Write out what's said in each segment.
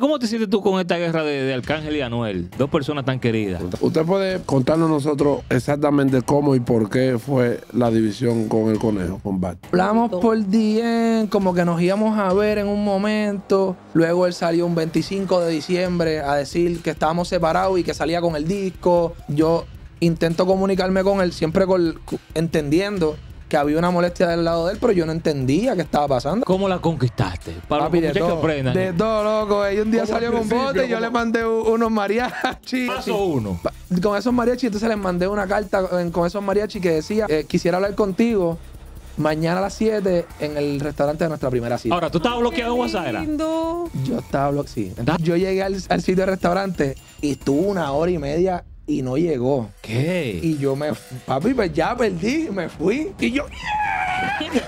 ¿cómo te sientes tú con esta guerra de, Arcángel y Anuel? Dos personas tan queridas. ¿Usted puede contarnos nosotros exactamente cómo y por qué fue la división con el conejo, con Hablamos por 10, como que nos íbamos a ver en un momento. Luego él salió un 25 de diciembre a decir que estábamos separados y que salía con el disco. Yo intento comunicarme con él siempre entendiendo que había una molestia del lado de él, pero yo no entendía qué estaba pasando. ¿Cómo la conquistaste? Para Papi, de todo, de eh. todo, loco. Ella un día salió con bote y yo le mandé unos mariachis. Paso uno. Con esos mariachis, entonces les mandé una carta eh, con esos mariachis que decía, eh, quisiera hablar contigo mañana a las 7 en el restaurante de nuestra primera cita. Ahora, ¿tú estabas bloqueado en WhatsApp? Era? Yo estaba bloqueado, sí. yo llegué al, sitio del restaurante y estuvo una hora y media y no llegó. ¿Qué? Y yo me, papi, pues ya perdí, me fui. Y yo,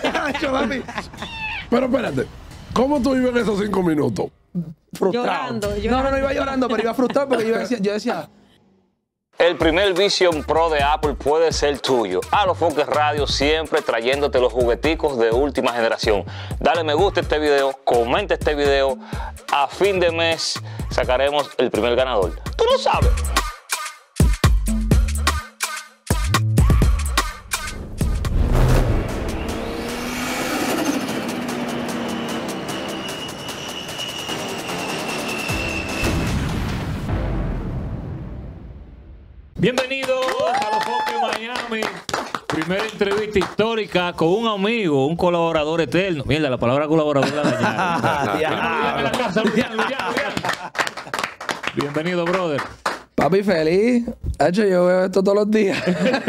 Pero espérate, ¿cómo tú en esos cinco minutos? Llorando, No, no, no iba llorando, pero iba frustrado porque yo decía, yo decía el primer Vision Pro de Apple puede ser tuyo. A los Focus Radio siempre trayéndote los jugueticos de última generación. Dale me gusta a este video, comenta este video. A fin de mes sacaremos el primer ganador. Tú lo sabes. Bienvenido a Los de Miami. Primera entrevista histórica con un amigo, un colaborador eterno. Mierda, la palabra colaborador la dañaron. Bienvenido, brother. Papi, feliz. hecho, yo veo esto todos los días.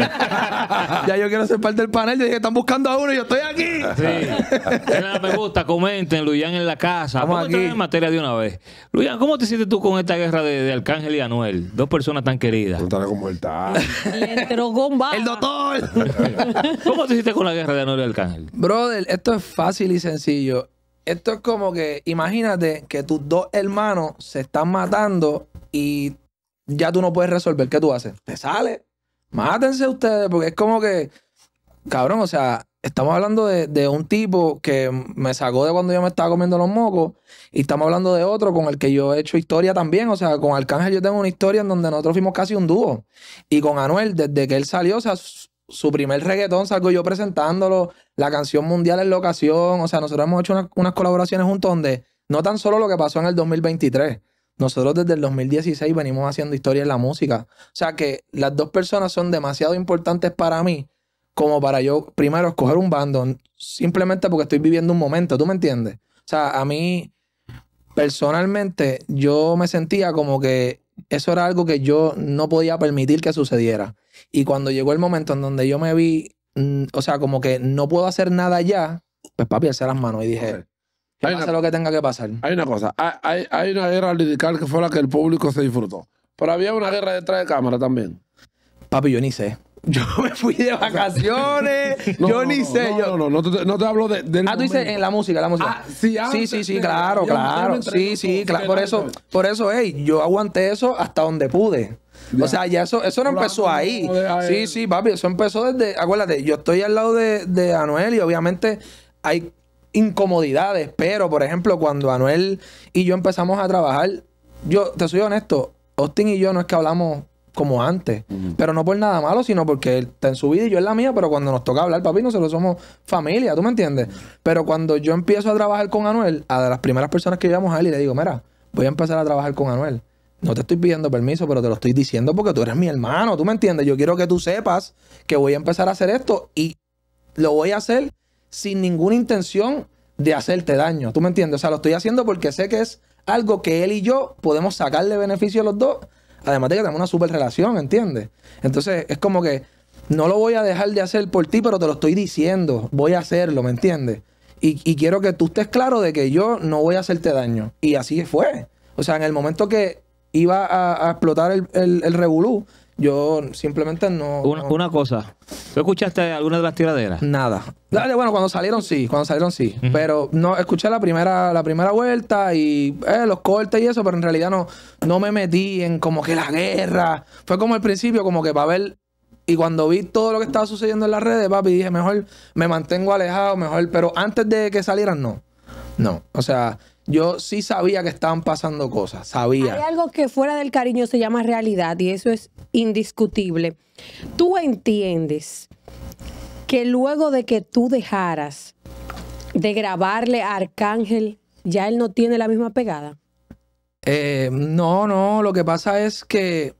ya yo quiero ser parte del panel. Yo dije, están buscando a uno y yo estoy aquí. Sí. me gusta, comenten, Luyan en la casa. Vamos, a materia de una vez. Luyan, ¿cómo te sientes tú con esta guerra de, Arcángel y Anuel? Dos personas tan queridas. cómo ¡El doctor! ¿Cómo te sientes con la guerra de Anuel y Arcángel? Brother, esto es fácil y sencillo. Esto es como que, imagínate que tus dos hermanos se están matando y ya tú no puedes resolver, ¿qué tú haces? Te sale. Mátense ustedes, porque es como que, cabrón, o sea, estamos hablando de, un tipo que me sacó de cuando yo me estaba comiendo los mocos y estamos hablando de otro con el que yo he hecho historia también. O sea, con Arcángel yo tengo una historia en donde nosotros fuimos casi un dúo. Y con Anuel, desde que él salió, o sea, su primer reggaetón salgo yo presentándolo, la canción mundial en locación. O sea, nosotros hemos hecho unas colaboraciones juntos donde no tan solo lo que pasó en el 2023, nosotros desde el 2016 venimos haciendo historia en la música. O sea que las dos personas son demasiado importantes para mí como para yo primero escoger un bando simplemente porque estoy viviendo un momento, ¿tú me entiendes? O sea, a mí personalmente yo me sentía como que eso era algo que yo no podía permitir que sucediera. Y cuando llegó el momento en donde yo me vi, mm, o sea, como que no puedo hacer nada ya, pues papi, alcé las manos y dije, que pase lo que tenga que pasar. Hay una cosa, hay, una guerra radical que fue la que el público se disfrutó. Pero había una guerra detrás de cámara también. Papi, yo ni sé. Yo me fui de vacaciones. yo ni sé. No, yo... no, no, te, hablo de. ah, tú dices en la música, la música. Ah, sí, ah, sí, sí, sí, claro, claro. Sí, sí, claro. Por eso, por eso, yo aguanté eso hasta donde pude. O sea, ya eso, eso no empezó ahí. Sí, sí, papi, eso empezó desde. Acuérdate, yo estoy al lado de, de Anuel y obviamente hay incomodidades, pero por ejemplo, cuando Anuel y yo empezamos a trabajar, yo te soy honesto, Austin y yo no es que hablamos como antes, pero no por nada malo, sino porque él está en su vida y yo en la mía, pero cuando nos toca hablar, papi, nosotros somos familia, ¿tú me entiendes? Pero cuando yo empiezo a trabajar con Anuel, a las primeras personas que llevamos a él y le digo, mira, voy a empezar a trabajar con Anuel. No te estoy pidiendo permiso, pero te lo estoy diciendo porque tú eres mi hermano, ¿tú me entiendes? Yo quiero que tú sepas que voy a empezar a hacer esto y lo voy a hacer sin ninguna intención de hacerte daño. ¿Tú me entiendes? O sea, lo estoy haciendo porque sé que es algo que él y yo podemos sacarle beneficio a los dos. Además de que tenemos una súper relación, ¿entiendes? Entonces es como que no lo voy a dejar de hacer por ti, pero te lo estoy diciendo. Voy a hacerlo, ¿me entiendes? Y, quiero que tú estés claro de que yo no voy a hacerte daño. Y así fue. O sea, en el momento que iba a, explotar el, el, el revolú, yo simplemente no una, cosa. ¿Tú escuchaste alguna de las tiraderas? Nada. Bueno, cuando salieron sí, cuando salieron sí. Pero no escuché la primera, la primera vuelta y eh, los cortes y eso, pero en realidad no, no me metí en como que la guerra. Fue como el principio, como que para ver. Y cuando vi todo lo que estaba sucediendo en las redes, papi, dije, mejor me mantengo alejado, mejor. Pero antes de que salieran, no. No. O sea, yo sí sabía que estaban pasando cosas, sabía. Hay algo que fuera del cariño se llama realidad y eso es indiscutible. Tú entiendes que luego de que tú dejaras de grabarle a Arcángel, ya él no tiene la misma pegada. Eh, no, no, lo que pasa es que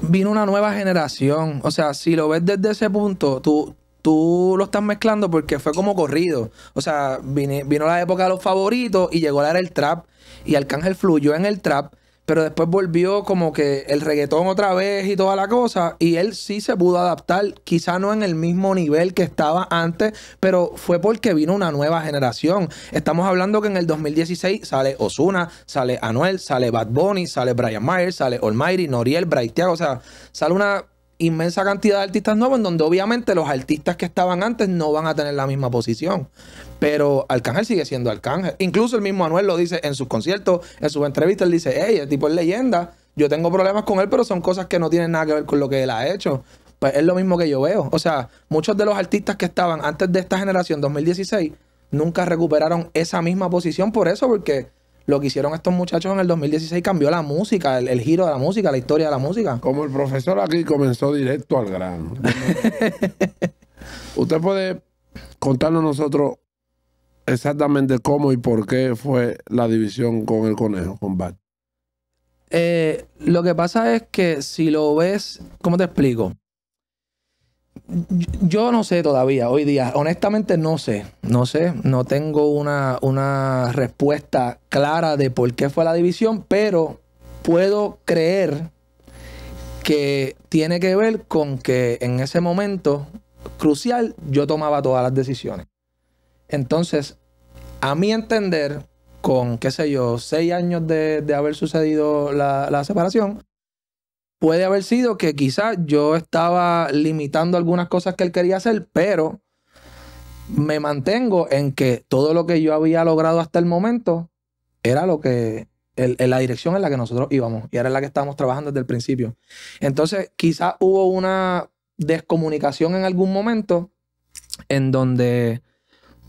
vino una nueva generación. O sea, si lo ves desde ese punto, tú, tú lo estás mezclando porque fue como corrido. O sea, vino la época de los favoritos y llegó la era del trap. Y Arcángel fluyó en el trap, pero después volvió como que el reggaetón otra vez y toda la cosa. Y él sí se pudo adaptar, quizá no en el mismo nivel que estaba antes, pero fue porque vino una nueva generación. Estamos hablando que en el 2016 sale Osuna, sale Anuel, sale Bad Bunny, sale Brian Myers, sale Almighty, Noriel, Bryce O sea, sale una inmensa cantidad de artistas nuevos, en donde obviamente los artistas que estaban antes no van a tener la misma posición. Pero Arcángel sigue siendo Arcángel. Incluso el mismo Anuel lo dice en sus conciertos, en sus entrevistas, él dice, hey, el tipo es leyenda, yo tengo problemas con él, pero son cosas que no tienen nada que ver con lo que él ha hecho. Pues es lo mismo que yo veo. O sea, muchos de los artistas que estaban antes de esta generación, 2016, nunca recuperaron esa misma posición por eso, porque lo que hicieron estos muchachos en el 2016 cambió la música, el, giro de la música, la historia de la música. Como el profesor aquí comenzó directo al grano. ¿Usted puede contarnos nosotros exactamente cómo y por qué fue la división con el conejo, con Bach. Eh, lo que pasa es que si lo ves, ¿cómo te explico? yo no sé todavía, hoy día, honestamente no sé, no sé, no tengo una, respuesta clara de por qué fue la división, pero puedo creer que tiene que ver con que en ese momento crucial yo tomaba todas las decisiones. Entonces, a mi entender, con, qué sé yo, seis años de, haber sucedido la, la separación, puede haber sido que quizás yo estaba limitando algunas cosas que él quería hacer, pero me mantengo en que todo lo que yo había logrado hasta el momento era lo que la dirección en la que nosotros íbamos y era la que estábamos trabajando desde el principio. Entonces, quizás hubo una descomunicación en algún momento en donde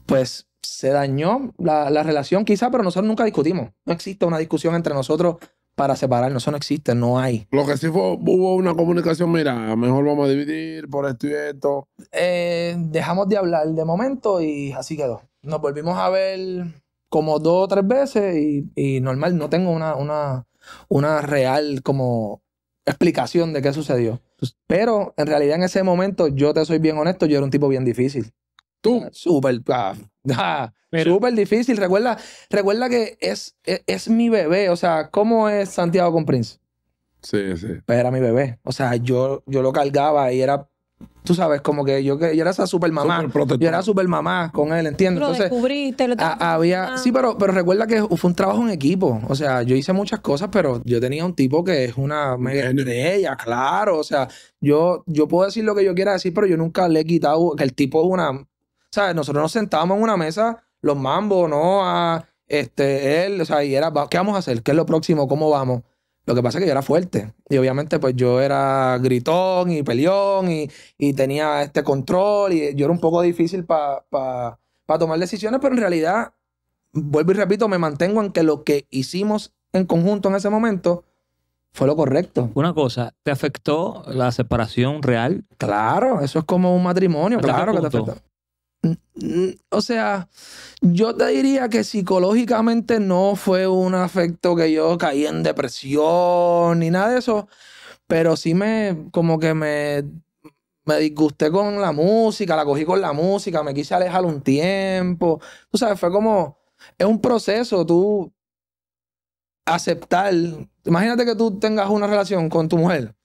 pues se dañó la, la relación, quizás, pero nosotros nunca discutimos. No existe una discusión entre nosotros para separarnos. Eso no existe, no hay. Lo que sí fue, hubo una comunicación, mira, mejor vamos a dividir por esto y esto. Eh, dejamos de hablar de momento y así quedó. Nos volvimos a ver como dos o tres veces y, y normal, no tengo una, una, una real como explicación de qué sucedió. Pues Pero en realidad en ese momento, yo te soy bien honesto, yo era un tipo bien difícil. Tú. Ah, súper. Ah, ah, súper difícil. Recuerda, recuerda que es, e, es, mi bebé. O sea, ¿cómo es Santiago con Prince? Sí, sí. pero pues era mi bebé. O sea, yo, yo lo cargaba y era Tú sabes, como que yo, yo era esa super mamá. yo era super mamá con él, entiendo. Lo descubriste, lo había, Sí, pero, pero recuerda que fue un trabajo en equipo. O sea, yo hice muchas cosas, pero yo tenía un tipo que es una mega estrella, claro. O sea, yo, yo puedo decir lo que yo quiera decir, pero yo nunca le he quitado que el tipo es una nosotros nos sentábamos en una mesa, los mambo ¿no? A, este, él, o sea, y era, ¿qué vamos a hacer? ¿Qué es lo próximo? ¿Cómo vamos? Lo que pasa es que yo era fuerte. Y obviamente, pues yo era gritón y peleón y, tenía este control y yo era un poco difícil para tomar decisiones, pero en realidad, vuelvo y repito, me mantengo en que lo que hicimos en conjunto en ese momento fue lo correcto. Una cosa, ¿te afectó la separación real? Claro, eso es como un matrimonio, claro que te afectó o sea, yo te diría que psicológicamente no fue un afecto que yo caí en depresión ni nada de eso, pero sí me, como que me, me disgusté con la música, la cogí con la música, me quise alejar un tiempo. Tú sabes, fue como, es un proceso, tú aceptar. Imagínate que tú tengas una relación con tu mujer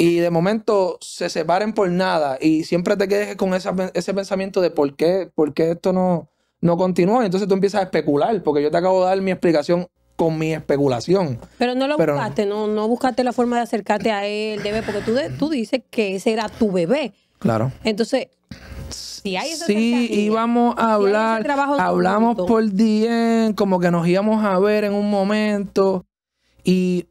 y de momento se separen por nada y siempre te quedes con ese pensamiento de por qué, por esto no, no continúa. Y entonces tú empiezas a especular, porque yo te acabo de dar mi explicación con mi especulación. Pero no lo buscaste, no. buscaste la forma de acercarte a él, porque tú, tú dices que ese era tu bebé. Claro. Entonces, si hay Sí, íbamos a hablar, hablamos por día, como que nos íbamos a ver en un momento. Y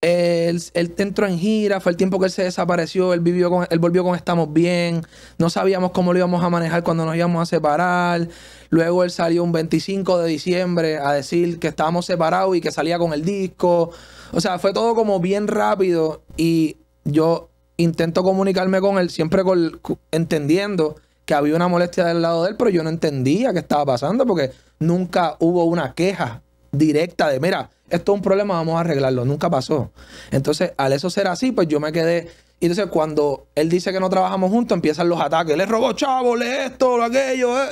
él, entró en gira, fue el tiempo que él se desapareció, él, vivió con, él volvió con Estamos Bien, no sabíamos cómo lo íbamos a manejar cuando nos íbamos a separar, luego él salió un 25 de diciembre a decir que estábamos separados y que salía con el disco, o sea, fue todo como bien rápido y yo intento comunicarme con él siempre con, entendiendo que había una molestia del lado de él, pero yo no entendía qué estaba pasando porque nunca hubo una queja directa de, mira, esto es un problema, vamos a arreglarlo. Nunca pasó. Entonces, al eso ser así, pues yo me quedé. Y entonces, cuando él dice que no trabajamos juntos, empiezan los ataques. Le robó chavo, le esto, lo aquello. Eh.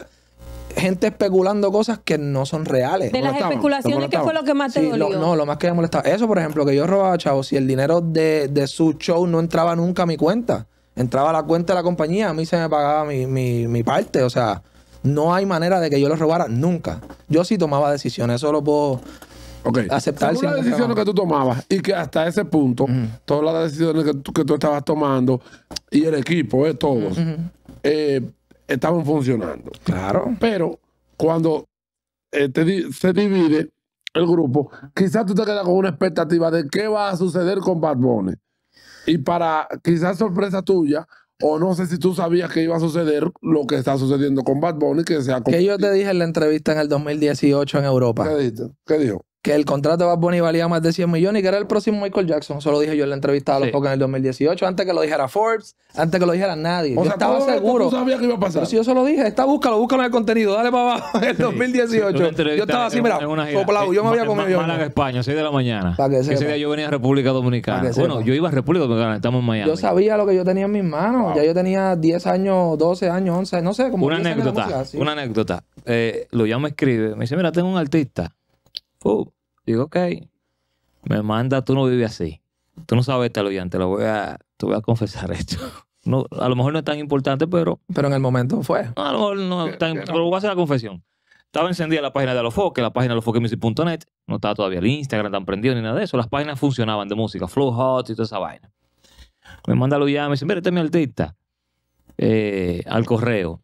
Gente especulando cosas que no son reales. De las especulaciones, ¿qué fue lo que más te no, lo más que me molestaba. Eso, por ejemplo, que yo robaba chavo. Si el dinero de, su show no entraba nunca a mi cuenta, entraba a la cuenta de la compañía, a mí se me pagaba mi, mi parte. O sea, no hay manera de que yo lo robara nunca. Yo sí tomaba decisiones, eso lo puedo Aceptar las decisiones que tú tomabas y que hasta ese punto, todas las decisiones que tú, estabas tomando y el equipo, eh, todos, eh, estaban funcionando. Claro. Pero cuando eh, se divide el grupo, quizás tú te quedas con una expectativa de qué va a suceder con Bad Bunny. Y para quizás sorpresa tuya, o no sé si tú sabías que iba a suceder lo que está sucediendo con Bad Bunny, que sea... Que yo te dije en la entrevista en el 2018 en Europa. ¿Qué, ¿Qué dijo? que el contrato de Bad Bunny valía más de 100 millones y que era el próximo Michael Jackson. Eso lo dije yo en la entrevista a los pocos en el 2018, antes que lo dijera Forbes, antes que lo dijera nadie. yo estaba seguro. Tú sabía que iba a pasar. si yo se dije, está, búscalo, búscalo en el contenido, dale para abajo. En el 2018. Yo estaba así, mira, yo me había comido yo. Málaga, España, 6 de la mañana. Ese día yo venía a República Dominicana. Bueno, yo iba a República Dominicana, estamos en Miami. Yo sabía lo que yo tenía en mis manos. Ya yo tenía 10 años, 12 años, 11, no sé, cómo una anécdota. una eh, anécdota. lo llamo, escribe, me dice, mira, tengo un artista. Uh, Digo, ok, me manda, tú no vives así. Tú no sabes tal este ya, te lo voy a, te voy a confesar esto. No, a lo mejor no es tan importante, pero... Pero en el momento fue. No, a lo mejor no tan... Eh, eh, pero voy a hacer la confesión. Estaba encendida la página de Alofoque, la página de No estaba todavía el Instagram tan prendido ni nada de eso. Las páginas funcionaban de música, Flow Hot y toda esa vaina. Me manda lo ya, me dice, mira, este es mi artista. Eh, al correo.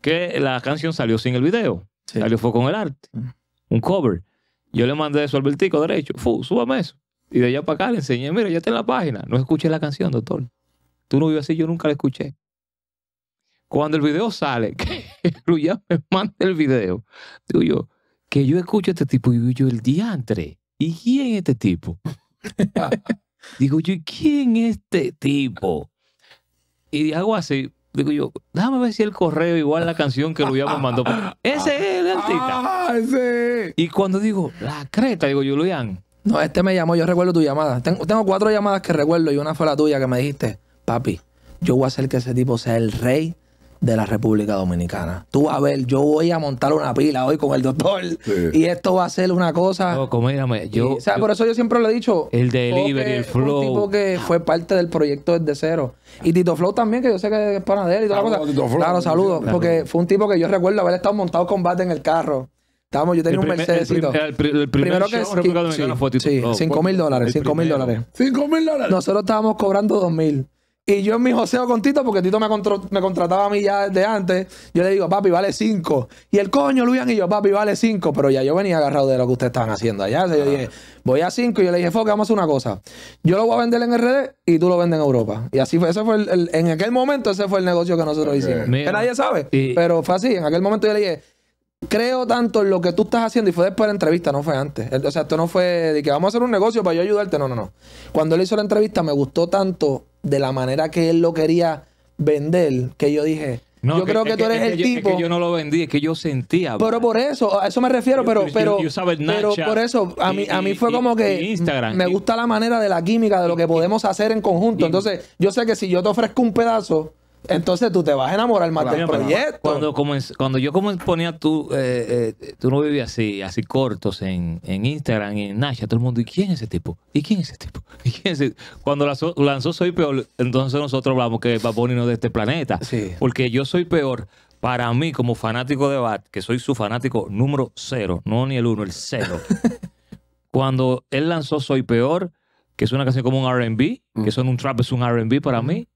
Que la canción salió sin el video. Salió fue con el arte. Mm. Un cover. Yo le mandé eso al vertico derecho. Fu, súbame eso. Y de allá para acá le enseñé, mira, ya está en la página. No escuché la canción, doctor. Tú no vives así, yo nunca la escuché. Cuando el video sale, que Luya me manda el video, digo yo, que yo escucho a este tipo y digo yo, el diantre. ¿Y quién es este tipo? digo yo, ¿y ¿quién es este tipo? Y hago así, Digo yo, déjame ver si el correo igual la canción que Luis me mandó. Ese es el artista. Ah, y cuando digo, la creta, digo, yo, No, este me llamó, yo recuerdo tu llamada. Tengo, tengo cuatro llamadas que recuerdo y una fue la tuya que me dijiste, papi, yo voy a hacer que ese tipo sea el rey de la República Dominicana. Tú, a ver, yo voy a montar una pila hoy con el doctor y esto va a ser una cosa. como yo. o sea, por eso yo siempre lo he dicho. El delivery, el flow. Un tipo que fue parte del proyecto desde cero. Y Tito Flow también, que yo sé que es para él y toda la cosa. claro, saludos. Porque fue un tipo que yo recuerdo haber estado montado combate en el carro. Estábamos, yo tenía un Mercedesito. El, primero que, que sí, fue Tito Sí, 5 mil dólares, 5 mil dólares. 5 mil dólares. Nosotros estábamos cobrando 2 mil. Y yo en mi joseo con Tito, porque Tito me, me, contrataba a mí ya desde antes, yo le digo, papi, vale cinco Y el coño, Luian, y yo, papi, vale cinco Pero ya yo venía agarrado de lo que ustedes estaban haciendo allá. yo dije, voy a cinco Y yo le dije, Foca, vamos a hacer una cosa. Yo lo voy a vender en RD y tú lo vendes en Europa. Y así fue, ese fue el, en aquel momento ese fue el negocio que nosotros hicimos. Que nadie sabe. Pero fue así. En aquel momento yo le dije, creo tanto en lo que tú estás haciendo y fue después de la entrevista, no fue antes. O sea, esto no fue de que vamos a hacer un negocio para yo ayudarte, no, no, no. Cuando él hizo la entrevista me gustó tanto de la manera que él lo quería vender, que yo dije, yo creo que, tú eres el tipo. Yo, que yo no lo vendí, es que yo sentía. Pero por eso, a eso me refiero, pero, pero, por eso, a mí, a mí fue como que me gusta la manera de la química, de lo que podemos hacer en conjunto. Entonces, yo sé que si yo te ofrezco un pedazo, entonces tú te vas a enamorar más del proyecto. Cuando, yo como ponía tú, eh, eh, tú no vivías así, así cortos en, Instagram en Nasha, todo el mundo, ¿y quién es ese tipo? ¿Y quién es ese tipo? Cuando lanzó, Soy Peor, entonces nosotros hablamos que va no de este planeta. Porque yo soy peor. Para mí, como fanático de Bat, que soy su fanático número cero, no ni el uno, el cero. cuando él lanzó Soy Peor, que es una canción como un RB, que mm. son un trap, es un RB para mm. mí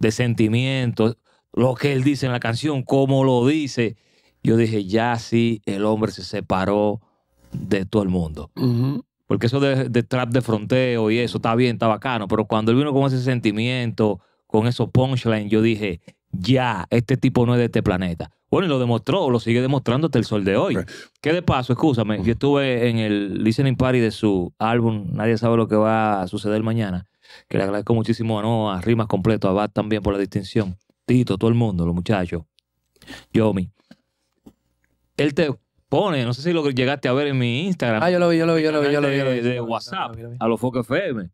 de sentimientos, lo que él dice en la canción, cómo lo dice. Yo dije, ya sí, el hombre se separó de todo el mundo. Porque eso de, trap de fronteo y eso está bien, está bacano, pero cuando él vino con ese sentimiento, con esos punchlines, yo dije, ya, este tipo no es de este planeta. Bueno, y lo demostró, lo sigue demostrando hasta el sol de hoy. qué Que de paso, escúchame, yo estuve en el listening party de su álbum, Nadie sabe lo que va a suceder mañana que le agradezco muchísimo ¿no? a Rimas Completo, a Bat también por la distinción, Tito, todo el mundo, los muchachos, Yomi. Él te pone, no sé si lo llegaste a ver en mi Instagram. Ah, yo lo vi, yo lo vi, yo lo vi, de WhatsApp, a los Focus FM.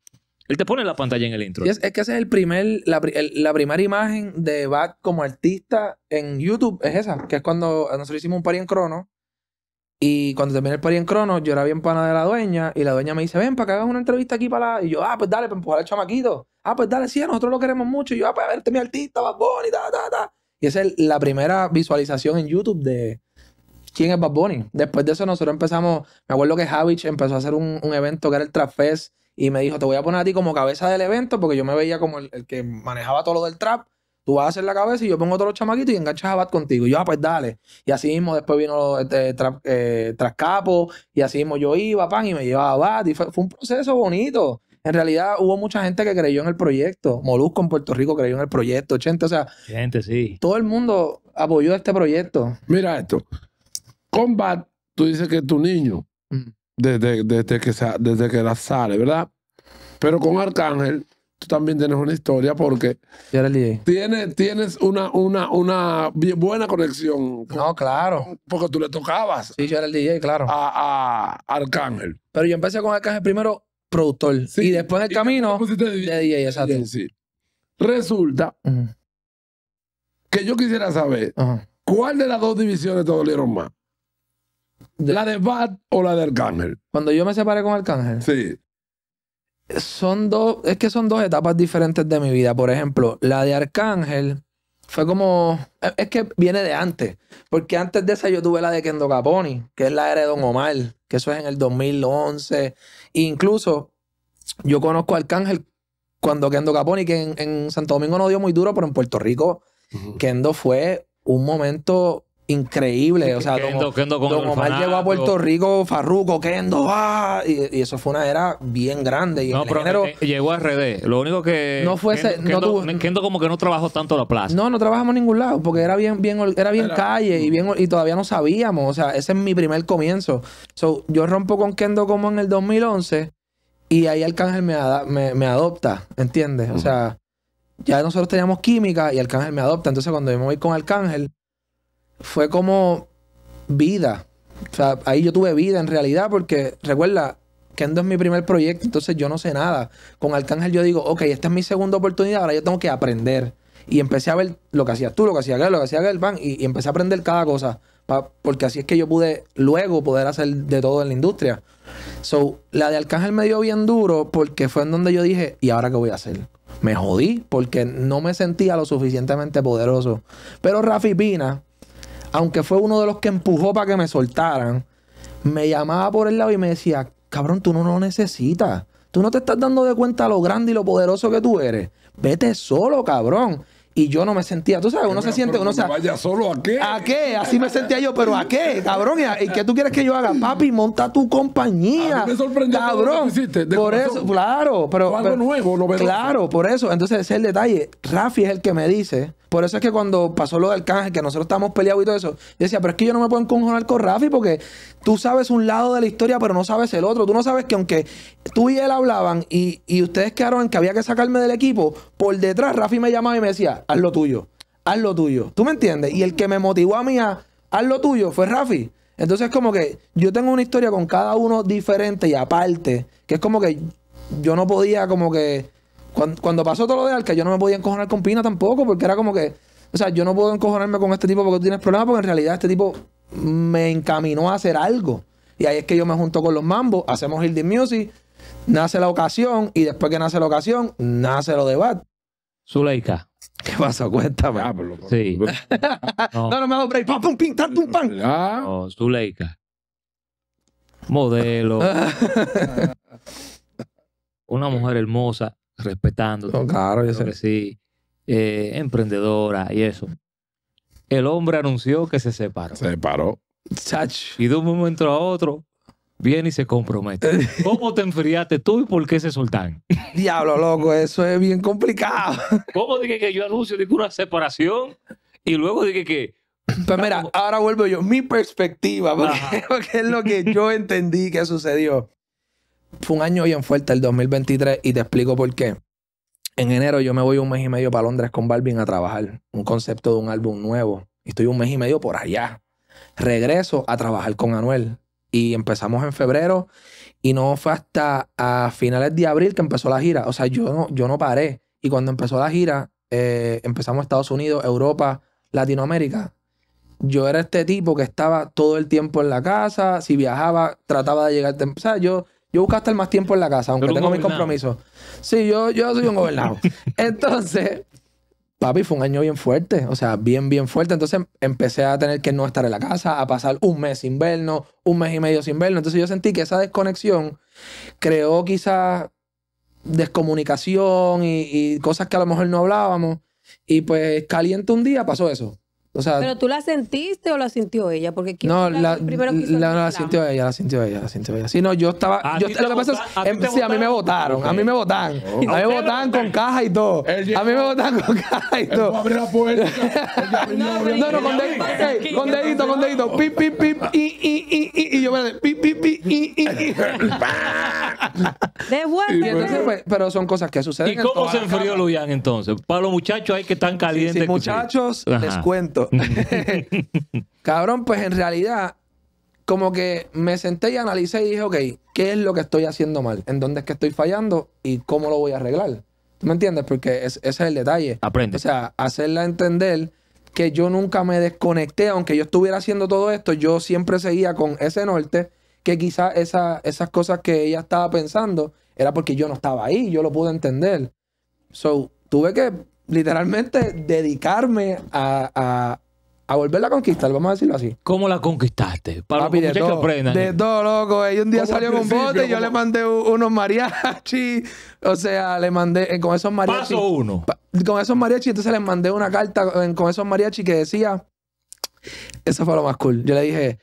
Él te pone la pantalla en el intro. Es, que esa es el primer, la, primera imagen de Bat como artista en YouTube, es esa, que es cuando nosotros hicimos un par en crono y cuando terminé el party en Cronos, yo era bien pana de la dueña y la dueña me dice, ven, para que hagas una entrevista aquí para la... Y yo, ah, pues dale, para empujar al chamaquito. Ah, pues dale, sí, nosotros lo queremos mucho. Y yo, ah, pues a este mi artista, Bad Bunny, ta, ta, ta. Y esa es la primera visualización en YouTube de quién es Bad Bunny. Después de eso nosotros empezamos, me acuerdo que Javich empezó a hacer un, un evento que era el Trap Fest y me dijo, te voy a poner a ti como cabeza del evento porque yo me veía como el que manejaba todo lo del trap Tú vas a hacer la cabeza y yo pongo todos los chamaquitos y enganchas a Bat contigo. Y yo, ah, pues dale. Y así mismo después vino este, eh, Trascapo y así mismo yo iba, pan, y me llevaba a Bat. Y fue, un proceso bonito. En realidad hubo mucha gente que creyó en el proyecto. Molusco en Puerto Rico creyó en el proyecto, gente. O sea, gente, sí. Todo el mundo apoyó este proyecto. Mira esto. Combat, tú dices que es tu niño. Mm. Desde, desde, que, desde que la sale, ¿verdad? Pero con Arcángel tú también tienes una historia porque Yo era el DJ. tienes, una, una, una buena conexión. No, claro. porque tú le tocabas Sí, yo era el DJ, claro. a, Arcángel. Pero yo empecé con Arcángel primero productor. Sí. Y después en el camino de DJ, exacto. sí. Resulta que yo quisiera saber cuál de las dos divisiones te dolieron más. ¿La de Bad o la de Arcángel? Cuando yo me separé con Arcángel, Sí son dos, es que son dos etapas diferentes de mi vida. Por ejemplo, la de Arcángel fue como, es que viene de antes, porque antes de esa yo tuve la de Kendo Caponi, que es la era de Don Omar, que eso es en el 2011. incluso yo conozco a Arcángel cuando Kendo Caponi, que en, Santo Domingo no dio muy duro, pero en Puerto Rico, Kendo fue un momento increíble. O sea, Kendo, Don, Kendo Omar llegó a Puerto Rico, Farruco, Kendo, ¡ah! Y, eso fue una era bien grande. Y eh, eh, llegó a RD. Lo único que. No fue Kendo, tuvo, Kendo, como que no trabajó tanto la plaza. No, no trabajamos en ningún lado, porque era bien, bien, era bien calle y bien y todavía no sabíamos. O sea, ese es mi primer comienzo. So, yo rompo con Kendo como en el 2011 y ahí Arcángel me, me, adopta, ¿entiendes? O sea, ya nosotros teníamos química y Arcángel me adopta. Entonces, cuando yo me voy con Arcángel fue como vida. O sea, ahí yo tuve vida en realidad porque recuerda, Kendo es mi primer proyecto, entonces yo no sé nada. Con Arcángel yo digo, ok, esta es mi segunda oportunidad, ahora yo tengo que aprender. Y empecé a ver lo que hacías tú, lo que hacía aquel, lo que hacía aquel, pan, y, empecé a aprender cada cosa. porque así es que yo pude luego poder hacer de todo en la industria. So, la de Arcángel me dio bien duro porque fue en donde yo dije, ¿y ahora qué voy a hacer? Me jodí porque no me sentía lo suficientemente poderoso. Pero Rafi Pina, aunque fue uno de los que empujó para que me soltaran, me llamaba por el lado y me decía, cabrón, tú no lo necesitas. Tú no te estás dando de cuenta lo grande y lo poderoso que tú eres. Vete solo, cabrón. Y yo no me sentía, tú sabes, uno se siente, uno se... Vaya solo a qué. ¿A qué? Así me sentía yo, pero ¿a qué? Cabrón, ¿y qué tú quieres que yo haga? Papi, monta tu compañía. me sorprendió cabrón. por eso, claro, pero... nuevo, lo Claro, por eso. Entonces ese es el detalle. Rafi es el que me dice, por eso es que cuando pasó lo del canje, que nosotros estábamos peleados y todo eso, decía, pero es que yo no me puedo encojonar con Rafi porque tú sabes un lado de la historia, pero no sabes el otro. Tú no sabes que aunque tú y él hablaban y, ustedes quedaron en que había que sacarme del equipo, por detrás Rafi me llamaba y me decía, haz lo tuyo, haz lo tuyo. ¿Tú me entiendes? Y el que me motivó a mí a haz lo tuyo fue Rafi. Entonces, como que yo tengo una historia con cada uno diferente y aparte, que es como que yo no podía, como que cuando, pasó todo lo de Alca, yo no me podía encojonar con Pina tampoco, porque era como que, o sea, yo no puedo encojonarme con este tipo porque tú tienes problemas, porque en realidad este tipo me encaminó a hacer algo. Y ahí es que yo me junto con los mambos, hacemos Hilde Music, nace la ocasión, y después que nace la ocasión, nace lo de Bat. Zuleika. ¿Qué pasó? Cuéntame. Ah, por sí. no. no, me hago break. ¡Pam, pum, pim, Ah. No, Zuleika. Modelo. Una mujer hermosa respetando. claro, yo sé. Sí, eh, emprendedora y eso. El hombre anunció que se separó. Se separó. Y de un momento a otro, viene y se compromete. ¿Cómo te enfriaste tú y por qué se soltan? Diablo, loco, eso es bien complicado. ¿Cómo dije que yo anuncio ninguna una separación y luego dije que... pero pues mira, ahora vuelvo yo. Mi perspectiva, porque, porque es lo que yo entendí que sucedió fue un año en fuerte el 2023 y te explico por qué. En enero yo me voy un mes y medio para Londres con Balvin a trabajar un concepto de un álbum nuevo. Y estoy un mes y medio por allá. Regreso a trabajar con Anuel. Y empezamos en febrero y no fue hasta a finales de abril que empezó la gira. O sea, yo no, yo no paré. Y cuando empezó la gira, eh, empezamos Estados Unidos, Europa, Latinoamérica. Yo era este tipo que estaba todo el tiempo en la casa, si viajaba, trataba de llegar. O sea, yo yo busco estar más tiempo en la casa, aunque tengo mis compromisos. Sí, yo, yo soy un gobernado. Entonces, papi, fue un año bien fuerte. O sea, bien, bien fuerte. Entonces empecé a tener que no estar en la casa, a pasar un mes sin vernos, un mes y medio sin vernos. Entonces yo sentí que esa desconexión creó quizás descomunicación y cosas que a lo mejor no hablábamos. Y pues caliente un día pasó eso. O sea, ¿Pero tú la sentiste o la sintió ella? Porque no, primero quiso la, no, la sintió ella, la sintió ella, la sintió ella. Sí, no, yo estaba... Yo, lo que pasa es... que em, a mí me votaron, a mí me votaron. A mí me votaron con caja y todo. a mí me votaron con caja y todo. Abre la puerta. no, no, con dedito, con dedito, con dedito. Pip, pip, pip, y, y, y, y, yo me pip, pip, pip, y, y, y. vuelta. Pues, pero son cosas que suceden ¿Y cómo se enfrió Luyan entonces? Para los muchachos hay que están calientes. muchachos, les cuento Cabrón, pues en realidad, como que me senté y analicé y dije, ok, ¿qué es lo que estoy haciendo mal? ¿En dónde es que estoy fallando? ¿Y cómo lo voy a arreglar? ¿Tú me entiendes? Porque ese es el detalle. Aprende. O sea, hacerla entender que yo nunca me desconecté, aunque yo estuviera haciendo todo esto, yo siempre seguía con ese norte, que quizás esa, esas cosas que ella estaba pensando era porque yo no estaba ahí, yo lo pude entender. So, tuve que literalmente dedicarme a, a, a volverla a conquistar, vamos a decirlo así. ¿Cómo la conquistaste? Para Papi, de que todo, De eh. todo, loco. Ella un día salió con bote y yo le mandé unos mariachi. O sea, le mandé eh, con esos mariachi. Paso uno. con esos mariachi, entonces le mandé una carta eh, con, esos mariachi que decía. Eso fue lo más cool. Yo le dije,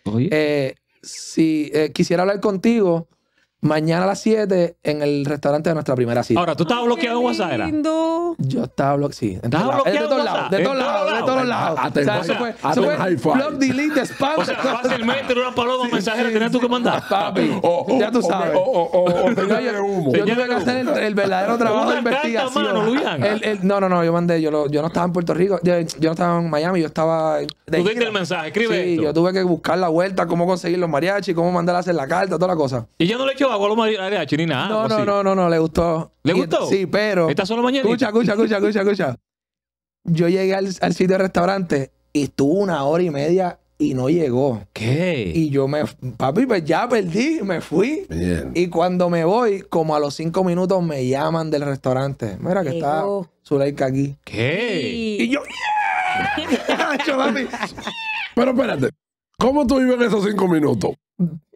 si quisiera hablar contigo, Mañana a las 7 en el restaurante de nuestra primera cita. Ahora, ¿tú estabas bloqueado en WhatsApp? era? Yo estaba bloqueado, sí. estaba bloqueado De todos lados, de todos lados, de todos lados. eso fue, fue block, delete, spam. O sea, fácilmente una paloma mensajera tenías tú que mandar. Ah, papi, ya oh, oh, tú oh, sabes. Yo tuve que hacer el, verdadero trabajo de investigación. no, no, no, yo mandé, yo, yo no estaba en Puerto Rico, yo, no estaba en Miami, yo estaba. Tú diste el mensaje, escribe sí, yo tuve que buscar la vuelta, cómo conseguir los mariachis, cómo mandar a hacer la carta, toda la cosa. Y yo no le echó no, no, no, no, no, le gustó. ¿Le gustó? Sí, pero. ¿Está solo mañana? Escucha, escucha, escucha, escucha, escucha. Yo llegué al, sitio del restaurante y estuvo una hora y media y no llegó. ¿Qué? Y yo me, papi, pues ya perdí, me fui. Y cuando me voy, como a los cinco minutos me llaman del restaurante. Mira que está Zuleika aquí. ¿Qué? Y yo, Pero espérate, ¿Cómo tú ibas en esos cinco minutos?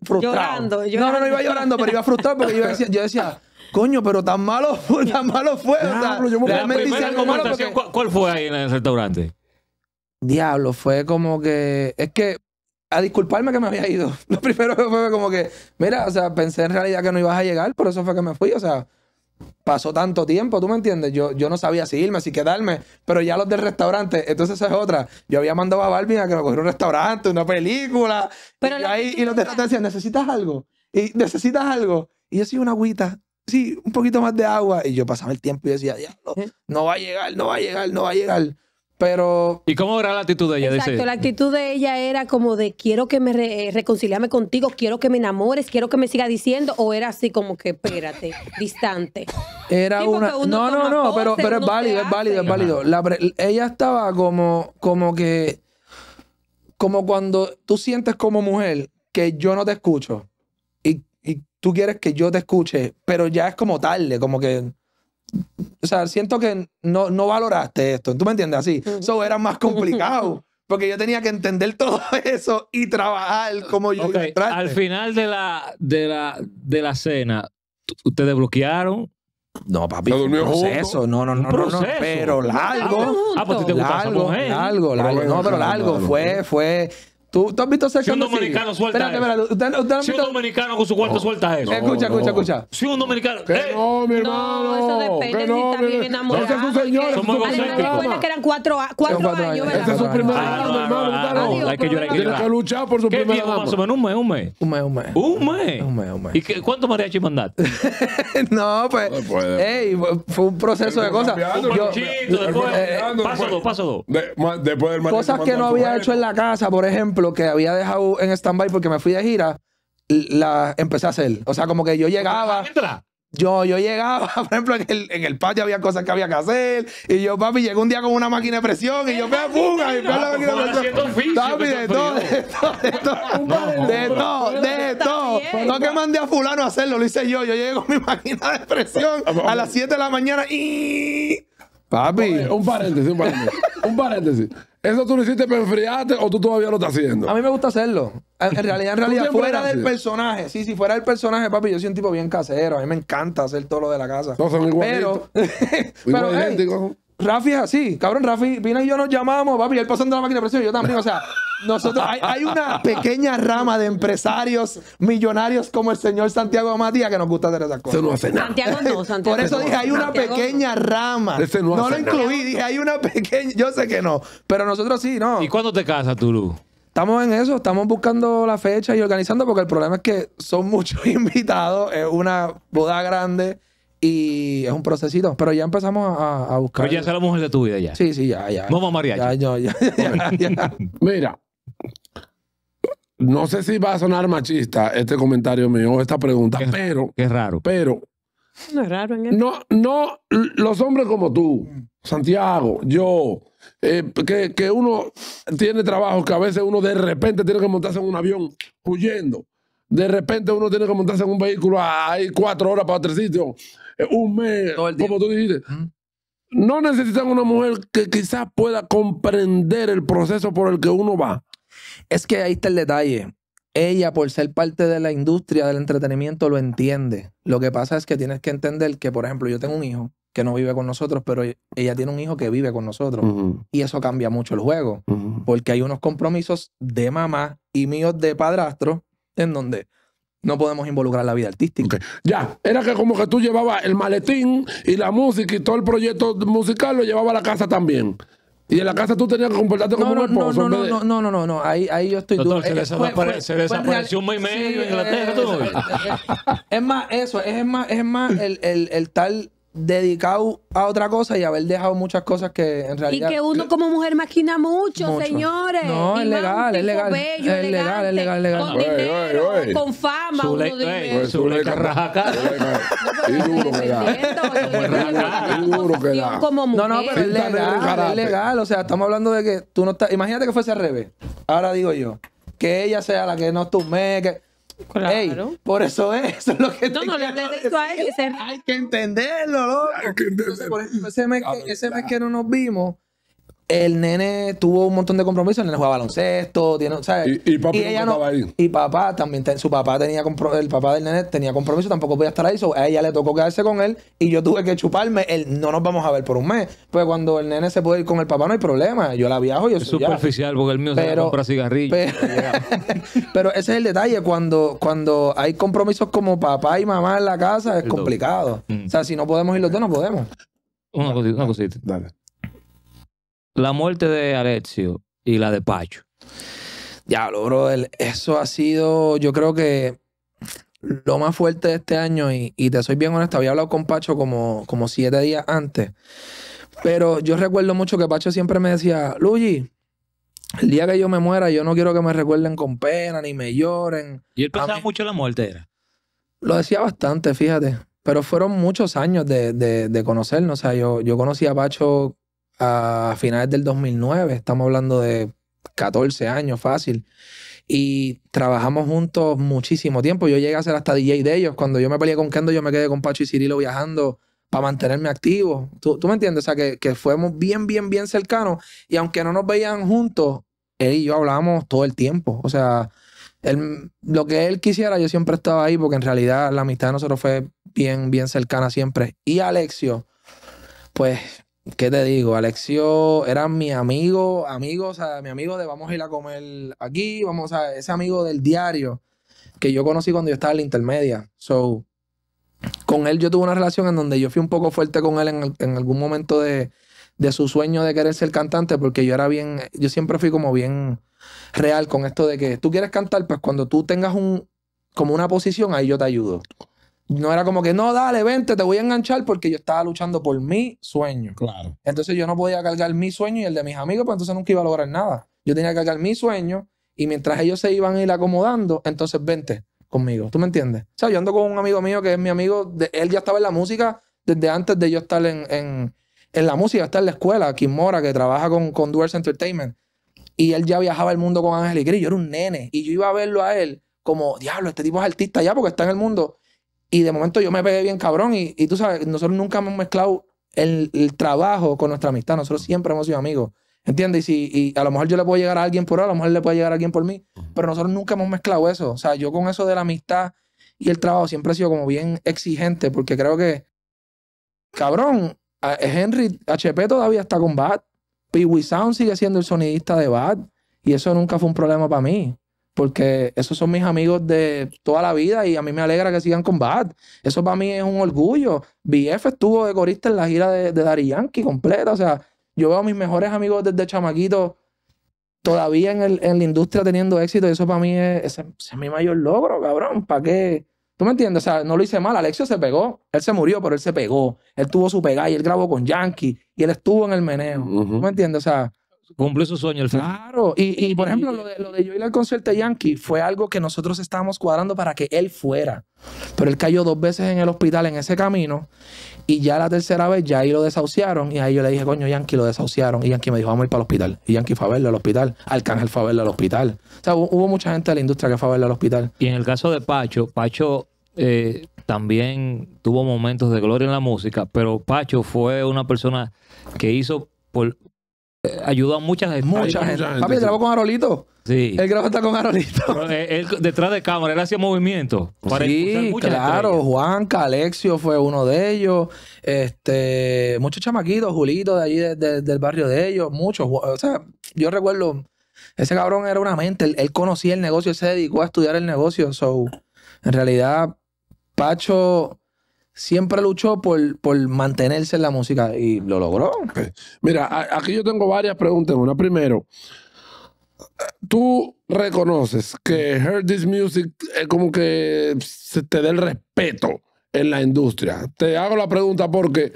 Frustrado. Llorando, No, no, no iba llorando, pero iba frustrado porque yo decía, coño, pero tan malo fue, tan malo fue. ¿cuál, fue ahí en el restaurante? Diablo, fue como que. Es que. A disculparme que me había ido. Lo primero que fue como que. Mira, o sea, pensé en realidad que no ibas a llegar, por eso fue que me fui. O sea, pasó tanto tiempo, ¿tú me entiendes? Yo, yo no sabía si irme, si quedarme, pero ya los del restaurante, entonces esa es otra. Yo había mandado a Balvin a que lo cogiera un restaurante, una película, pero y, ahí, y los del restaurante decían, ¿necesitas algo? Y necesitas algo. Y yo sí, una agüita, sí, un poquito más de agua. Y yo pasaba el tiempo y decía, diablo, ¿Eh? no va a llegar, no va a llegar, no va a llegar. Pero... ¿Y cómo era la actitud de ella? Exacto, la actitud de ella era como de quiero que me re eh, reconciliarme contigo, quiero que me enamores, quiero que me siga diciendo, o era así como que espérate, distante. Era una... No, no, no, pero, es válido, es válido, es válido, Ella estaba como, como que... Como cuando tú sientes como mujer que yo no te escucho y, y tú quieres que yo te escuche, pero ya es como tarde, como que o sea, siento que no, no valoraste esto. ¿Tú me entiendes? Así. Eso era más complicado. Porque yo tenía que entender todo eso y trabajar como yo. Al final de la, de la, de la cena, ¿ustedes bloquearon? No, papi. proceso. No, no, no, Pero largo. Ah, pues te gustó. largo, largo, ah, largo. No, pero largo. Fue, fue ¿Tú, ¿Tú, has visto ese Si un dominicano sigue? suelta espérate, espérate, ¿usted, usted, usted Si un dominicano con su cuarto no, suelta eso. No, escucha, no. escucha, escucha. Si un dominicano. Que eh. No, mi hermano. No, eso depende no, si está bien enamorado. Ese es un señor. Somos egocéntricos. que eran cuatro, cuatro, cuatro años. ¿verdad? Ese es su primer amor, ah, hermano. Hay que llorar. Tiene que luchar por su primer amor. más o menos? ¿Un mes? ¿Un mes? Un mes, un mes. ¿Un mes? Un mes, un mes. ¿Y qué, cuánto mariachi mandaste? no, pues. Ey, fue un proceso de cosas. Un manchito, después. Paso dos, paso dos. Después del Cosas que no había hecho en la casa, por ejemplo que había dejado en stand-by porque me fui de gira, la empecé a hacer. O sea, como que yo llegaba. Yo, yo llegaba, por ejemplo, en el, patio había cosas que había que hacer. Y yo, papi, llegó un día con una máquina de presión. Y yo, Y la máquina de presión. Papi, de todo, de todo, de todo. De todo, de todo. No que mandé a fulano a hacerlo, lo hice yo. Yo llegué con mi máquina de presión ah, a las 7 de la mañana y Papi. Un paréntesis, un paréntesis. un paréntesis. ¿Eso tú lo hiciste para enfriarte o tú todavía lo estás haciendo? A mí me gusta hacerlo. En, realidad, en realidad, fuera del personaje. Sí, si fuera del personaje, papi, yo soy un tipo bien casero. A mí me encanta hacer todo lo de la casa. No, son Pero, pero hey, Rafi es así. Cabrón, Rafi, Pina y yo nos llamamos, papi, él pasando la máquina de presión, yo también. O sea, nosotros, hay, una pequeña rama de empresarios millonarios como el señor Santiago Matías que nos gusta hacer esas cosas. no hace nada. Santiago no, Por eso dije, hay una pequeña rama. no, lo incluí, dije, hay una pequeña. Yo sé que no, pero nosotros sí, ¿no? ¿Y cuándo te casas, Tulu? Estamos en eso, estamos buscando la fecha y organizando porque el problema es que son muchos invitados, es una boda grande y es un procesito, pero ya empezamos a, buscar. Pero ya es la mujer de tu vida ya. Sí, sí, ya, ya. Vamos a Ya, ya, ya, Mira, no sé si va a sonar machista este comentario mío, esta pregunta, pero. Qué raro. Pero. No es raro en No, no, los hombres como tú, Santiago, yo, eh, que, uno tiene trabajos que a veces uno de repente tiene que montarse en un avión huyendo. De repente uno tiene que montarse en un vehículo hay cuatro horas para otro sitio, eh, un mes, como tú dijiste. No necesitan una mujer que quizás pueda comprender el proceso por el que uno va. Es que ahí está el detalle. Ella, por ser parte de la industria del entretenimiento, lo entiende. Lo que pasa es que tienes que entender que, por ejemplo, yo tengo un hijo que no vive con nosotros, pero ella tiene un hijo que vive con nosotros. Y eso cambia mucho el juego, porque hay unos compromisos de mamá y míos de padrastro en donde no podemos involucrar la vida artística. Ya, era que como que tú llevabas el maletín y la música y todo el proyecto musical lo llevaba a la casa también. Y en la casa tú tenías que comportarte como no, un esposo. No, no, no, no, no, no, no, ahí, ahí yo estoy duro. Se, desapareció un mes y medio en la Eh, es más, eso, es más, es más el tal dedicado a otra cosa y haber dejado muchas cosas que en realidad... Y que uno como mujer maquina mucho, señores. No, es legal, es legal. es legal, es legal, Con dinero, con fama. Zuleika pues duro que da. No, no, pero es legal, es legal. O sea, estamos hablando de que tú no estás... Imagínate que fuese al revés. Ahora digo yo. Que ella sea la que no tumbe, por eso es, eso lo que Hay que entenderlo, ese ese mes que no nos vimos, el nene tuvo un montón de compromisos, el nene jugaba baloncesto, tiene, Y, Y papá también, su papá tenía el papá del nene tenía compromiso, tampoco podía estar ahí, a ella le tocó quedarse con él y yo tuve que chuparme, el, no nos vamos a ver por un mes, pues cuando el nene se puede ir con el papá no hay problema, yo la viajo, yo es superficial porque el mío pero, se compra cigarrillos. Pero, ese es el detalle, cuando, cuando hay compromisos como papá y mamá en la casa es complicado, mm. o sea, si no podemos ir los dos no podemos. Una cosita. Una cosita. Dale la muerte de Alexio y la de Pacho. Ya, lo, bro, eso ha sido, yo creo que lo más fuerte de este año, y, te soy bien honesto, había hablado con Pacho como, como siete días antes. Pero yo recuerdo mucho que Pacho siempre me decía, Luigi, el día que yo me muera, yo no quiero que me recuerden con pena ni me lloren. ¿Y él pensaba mucho en la muerte? Era? Lo decía bastante, fíjate. Pero fueron muchos años de, de, de conocernos. O sea, yo, yo conocí a Pacho a finales del 2009, estamos hablando de 14 años fácil, y trabajamos juntos muchísimo tiempo. Yo llegué a ser hasta DJ de ellos. Cuando yo me peleé con Kendo, yo me quedé con Pacho y Cirilo viajando para mantenerme activo. ¿Tú, me entiendes? O sea, que, fuimos bien, bien, bien cercanos. Y aunque no nos veían juntos, él y yo hablábamos todo el tiempo. O sea, lo que él quisiera, yo siempre estaba ahí, porque en realidad la amistad de nosotros fue bien, bien cercana siempre. Y Alexio, pues ¿Qué te digo? Alexio era mi amigo, amigo, o sea, mi amigo de vamos a ir a comer aquí, vamos a, ese amigo del diario que yo conocí cuando yo estaba en la intermedia. So, con él yo tuve una relación en donde yo fui un poco fuerte con él en, algún momento de, su sueño de querer ser cantante, porque yo era bien, yo siempre fui como bien real con esto de que tú quieres cantar, pues cuando tú tengas un, como una posición, ahí yo te ayudo no era como que, no, dale, vente, te voy a enganchar porque yo estaba luchando por mi sueño. Claro. Entonces yo no podía cargar mi sueño y el de mis amigos, pues entonces nunca iba a lograr nada. Yo tenía que cargar mi sueño y mientras ellos se iban a ir acomodando, entonces vente conmigo. ¿Tú me entiendes? O sea, yo ando con un amigo mío que es mi amigo, él ya estaba en la música desde antes de yo estar en, la música, está en la escuela, Kim Mora, que trabaja con, con Entertainment. Y él ya viajaba el mundo con Ángel y yo era un nene y yo iba a verlo a él como, diablo, este tipo es artista ya porque está en el mundo. Y de momento yo me pegué bien cabrón y, y tú sabes, nosotros nunca hemos mezclado el, trabajo con nuestra amistad, nosotros siempre hemos sido amigos. ¿Entiendes? Y, si, y a lo mejor yo le puedo llegar a alguien por él, a lo mejor le puede llegar a alguien por mí, pero nosotros nunca hemos mezclado eso. O sea, yo con eso de la amistad y el trabajo siempre he sido como bien exigente porque creo que, cabrón, eh, Henry HP todavía está con Bad, Pee Sound sigue siendo el sonidista de Bad y eso nunca fue un problema para mí porque esos son mis amigos de toda la vida y a mí me alegra que sigan con Bad. Eso para mí es un orgullo. BF estuvo de corista en la gira de, de Dari Yankee completa. O sea, yo veo a mis mejores amigos desde chamaquito todavía en, el, en la industria teniendo éxito y eso para mí es, mi mayor logro, cabrón. ¿Para qué? ¿Tú me entiendes? O sea, no lo hice mal. Alexio se pegó. Él se murió, pero él se pegó. Él tuvo su pegada y él grabó con Yankee y él estuvo en el meneo. ¿Tú me entiendes? O sea, cumplió su sueño el Claro, y, por ejemplo, lo de, yo ir al concierto de Yankee fue algo que nosotros estábamos cuadrando para que él fuera. Pero él cayó dos veces en el hospital en ese camino y ya la tercera vez ya ahí lo desahuciaron. Y ahí yo le dije, coño, Yankee lo desahuciaron. Y Yankee me dijo, vamos a ir para el hospital. Y Yankee fue a verlo al hospital. Arcángel fue a verlo al hospital. O sea, hubo, mucha gente de la industria que fue a verlo al hospital. Y en el caso de Pacho, Pacho eh, también tuvo momentos de gloria en la música, pero Pacho fue una persona que hizo por, eh, ayudó a muchas Mucha gente. Papi, grabó con Arolito. Sí. Él grabó hasta con Arolito. Eh, él, detrás de cámara, él hacía movimiento Para sí, claro. Juan Calexio fue uno de ellos. Este, muchos chamaquitos, Julito de allí del barrio de ellos. Muchos. O sea, yo recuerdo, ese cabrón era una mente. Él, conocía el negocio, él se dedicó a estudiar el negocio. So, en realidad, Pacho siempre luchó por, por mantenerse en la música y lo logró. Mira, aquí yo tengo varias preguntas. Una, primero, tú reconoces que Heard This Music es como que se te da el respeto en la industria. Te hago la pregunta porque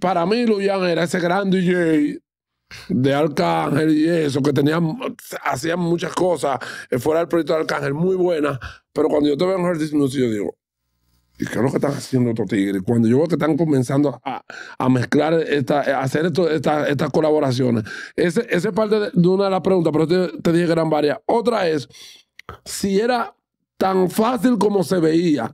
para mí Luyan era ese gran DJ de Arcángel y eso, que tenían, hacían muchas cosas fuera del proyecto de Arcángel, muy buenas, pero cuando yo te veo en Heard This Music, yo digo, ¿qué es lo que están haciendo estos tigres? Cuando yo veo que están comenzando a, mezclar, a eh, hacer estas colaboraciones. Esa es parte de, una de las preguntas, pero te, dije que eran varias. Otra es, si era tan fácil como se veía,